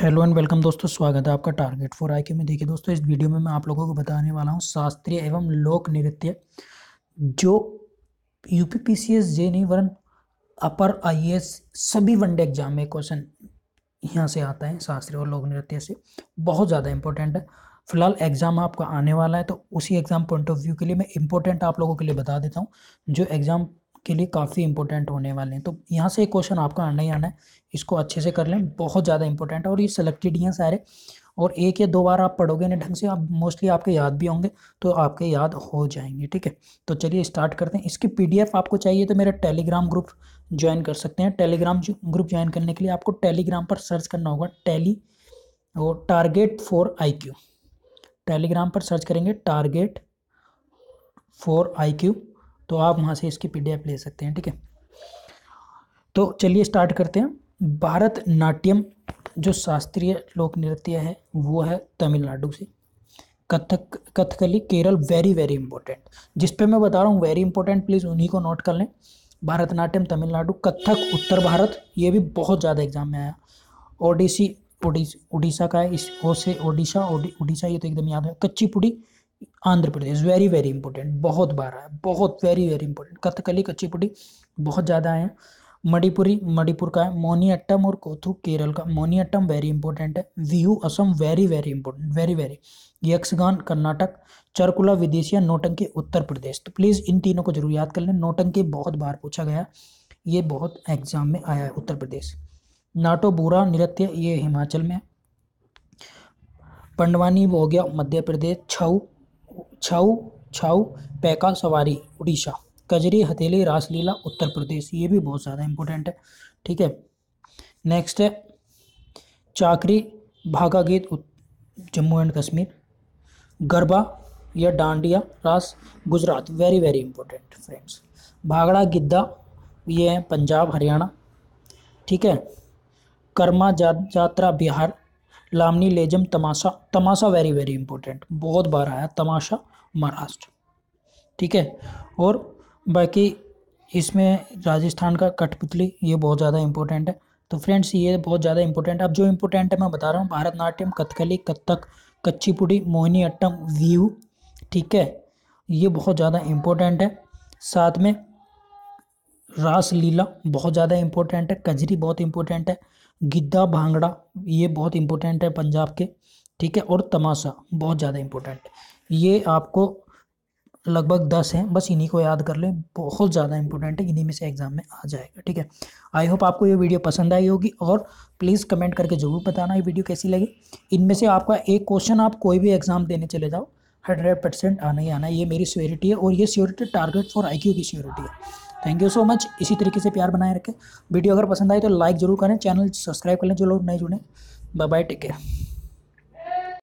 hello and welcome दोस्तों स्वागत है आपका टारगेट फॉर आई के में देखिए दोस्तों इस वीडियो में मैं आप लोगों को बताने वाला हूँ शास्त्रीय एवं लोक नृत्य जो U P P C S J नहीं वरन अपर आई एस सभी वनडे एग्जाम में क्वेश्चन यहाँ से आता है शास्त्रीय और लोक नृत्य से बहुत ज़्यादा इंपॉर्टेंट है फिलहाल एग्ज़ाम आपका आने वाला है तो उसी एग्ज़ाम पॉइंट ऑफ व्यू के लिए मैं इंपॉर्टेंट आप लोगों के लिए बता देता हूँ जो एग्ज़ाम के लिए काफ़ी इंपॉर्टेंट होने वाले हैं तो यहाँ से एक क्वेश्चन आपका आना ही आना है इसको अच्छे से कर लें बहुत ज़्यादा इंपॉर्टेंट है और ये सिलेक्टेड ही हैं सारे और एक या दो बार आप पढ़ोगे ना ढंग से आप मोस्टली आपके याद भी होंगे तो आपके याद हो जाएंगे ठीक है तो चलिए स्टार्ट करते हैं इसकी पी आपको चाहिए तो मेरा टेलीग्राम ग्रुप ज्वाइन कर सकते हैं टेलीग्राम ग्रुप ज्वाइन करने के लिए आपको टेलीग्राम पर सर्च करना होगा टेली और टारगेट फॉर आई टेलीग्राम पर सर्च करेंगे टारगेट फॉर आई तो आप वहाँ से इसकी पी ले सकते हैं ठीक है तो चलिए स्टार्ट करते हैं भारत नाट्यम जो शास्त्रीय लोक नृत्य है वो है तमिलनाडु से Kathak Kathakali Kerala very very important जिस पे मैं बता रहा हूँ वेरी इंपॉर्टेंट प्लीज़ उन्हीं को नोट कर लें भरतनाट्यम तमिलनाडु कथक उत्तर भारत ये भी बहुत ज़्यादा एग्जाम में आया ओडिसी उड़ीसा का है इस ओ से ओडिशा ओडिशा ये तो एकदम याद है Kuchipudi Andhra Pradesh very very important बहुत बार आया बहुत very very important Kathakali Kuchipudi बहुत ज़्यादा आए मणिपुरी मणिपुर का है मोनी अट्टम और कोथू केरल का मोनी अट्टम वेरी इंपॉर्टेंट है Bihu Assam very very important very very Yakshagana Karnataka Charkula Bidesia Nautanki उत्तर प्रदेश तो प्लीज़ इन तीनों को जरूर याद कर लें नोटंकी बहुत बार पूछा गया ये बहुत एग्जाम में आया है उत्तर प्रदेश नाटो बूरा नृत्य ये हिमाचल में पंडवानी हो गया मध्य प्रदेश छऊ छाऊ छाऊ पैका सवारी उड़ीसा कजरी हथेली रासलीला उत्तर प्रदेश ये भी बहुत ज़्यादा इंपॉर्टेंट है ठीक है नेक्स्ट है चाकरी भागा गीत जम्मू एंड कश्मीर गरबा या Dandiya Raas Gujarat very very important friends भागड़ा गिद्दा ये है पंजाब हरियाणा ठीक है कर्मा जा, Jatra Bihar Lamani Lezim Tamasha Tamasha very very important बहुत बार आया तमाशा महाराष्ट्र ठीक है और बाकी इसमें राजस्थान का कठपुतली ये बहुत ज़्यादा इंपॉर्टेंट है तो फ्रेंड्स ये बहुत ज़्यादा इंपॉर्टेंट अब जो इंपॉर्टेंट है मैं बता रहा हूँ भारतनाट्यम कथकली कत्थक कच्चीपुड़ी मोहिनी अट्टम व्यू ठीक है ये बहुत ज़्यादा इम्पोर्टेंट है साथ में रासलीला बहुत ज़्यादा इम्पोर्टेंट है कजरी बहुत इम्पोर्टेंट है गिद्दा भांगड़ा ये बहुत इम्पोर्टेंट है पंजाब के ठीक है और तमाशा बहुत ज़्यादा इम्पोर्टेंट है ये आपको लगभग दस हैं बस इन्हीं को याद कर लें बहुत ज़्यादा इंपॉर्टेंट है इन्हीं में से एग्ज़ाम में आ जाएगा ठीक है आई होप आपको ये वीडियो पसंद आई होगी और प्लीज़ कमेंट करके ज़रूर बताना ये वीडियो कैसी लगी इनमें से आपका एक क्वेश्चन आप कोई भी एग्ज़ाम देने चले जाओ हंड्रेड परसेंट आना ही आना ये मेरी स्योरिटी है और ये स्योरिटी टारगेट फॉर आई की स्योरिटी है थैंक यू सो मच इसी तरीके से प्यार बनाए रखें वीडियो अगर पसंद आए तो लाइक जरूर करें चैनल सब्सक्राइब कर लें जो लोग नए जुड़े बाय बाय टेक केयर